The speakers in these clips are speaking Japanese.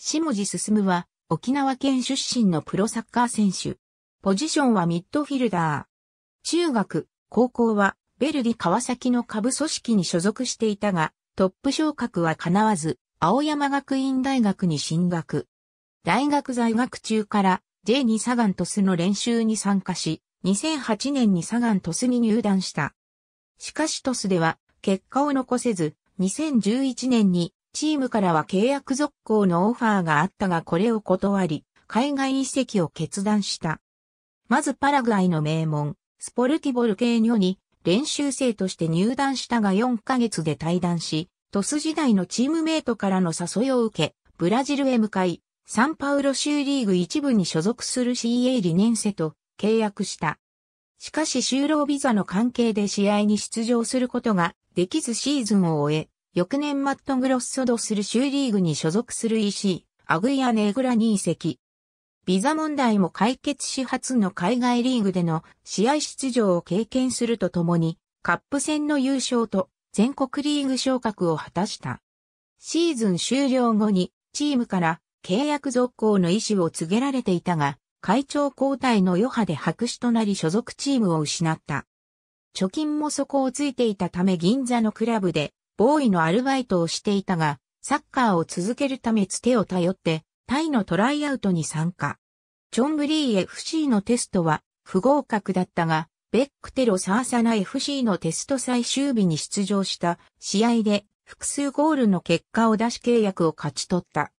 下地進は、沖縄県出身のプロサッカー選手。ポジションはミッドフィルダー。中学、高校は、ベルディ川崎の下部組織に所属していたが、トップ昇格は叶わず、青山学院大学に進学。大学在学中から J2 サガントスの練習に参加し、2008年にサガントスに入団した。しかしトスでは結果を残せず、2011年にチームからは契約続行のオファーがあったがこれを断り、海外移籍を決断した。まずパラグアイの名門、スポルティボルケーニョに練習生として入団したが4ヶ月で退団し、トス時代のチームメイトからの誘いを受け、ブラジルへ向かい、サンパウロ州リーグ一部に所属する CA リネンセと契約した。しかし就労ビザの関係で試合に出場することができずシーズンを終え、翌年マットグロッソドスル州リーグに所属する EC、アグイアネーグラに移籍。ビザ問題も解決し初の海外リーグでの試合出場を経験するとともに、カップ戦の優勝と全国リーグ昇格を果たした。シーズン終了後にチームから契約続行の意思を告げられていたが、会長交代の余波で白紙となり所属チームを失った。貯金も底をついていたため銀座のクラブでボーイのアルバイトをしていたが、サッカーを続けるためつてを頼って、タイのトライアウトに参加。チョンブリー FC のテストは不合格だったが、ベックテロサーサナ FC のテスト最終日に出場した試合で複数ゴールの結果を出し契約を勝ち取った。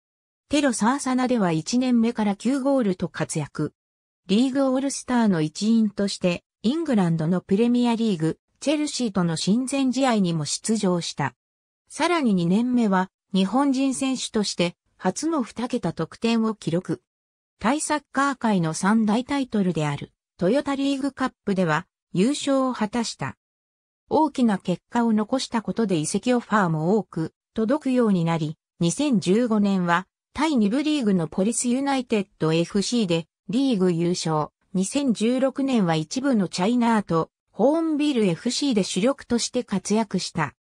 テロサーサナでは1年目から9ゴールと活躍。リーグオールスターの一員としてイングランドのプレミアリーグチェルシーとの親善試合にも出場した。さらに2年目は、日本人選手として、初の2桁得点を記録。タイサッカー界の3大タイトルである、トヨタリーグカップでは、優勝を果たした。大きな結果を残したことで遺跡オファーも多く、届くようになり、2015年は、タイ2部リーグのポリスユナイテッド FC で、リーグ優勝。2016年は一部のチャイナーと、ホーンビル FC で主力として活躍した。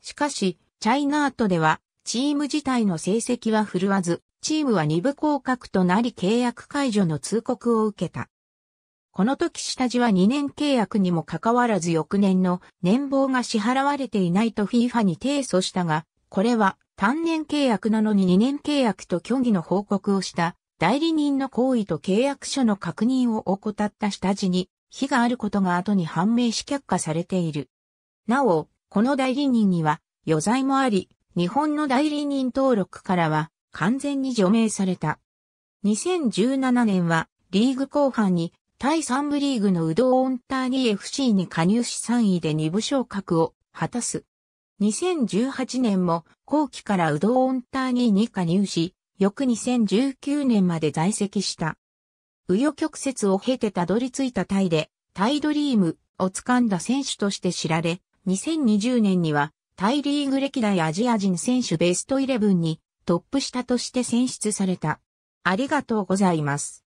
しかし、チャイナートでは、チーム自体の成績は振るわず、チームは2部降格となり契約解除の通告を受けた。この時下地は2年契約にもかかわらず翌年の年俸が支払われていないと FIFA に提訴したが、これは単年契約なのに2年契約と虚偽の報告をした代理人の行為と契約書の確認を怠った下地に非があることが後に判明し却下されている。なお、この代理人には余罪もあり、日本の代理人登録からは完全に除名された。2017年はリーグ後半に対3部リーグのウドオンターニ FC に加入し3位で2部昇格を果たす。2018年も後期からウドオンターニに加入し、翌2019年まで在籍した。紆余曲折を経てたどり着いたタイで、タイドリームを掴んだ選手として知られ、2020年には、タイリーグ歴代アジア人選手ベストイレブンにトップ下として選出された。ありがとうございます。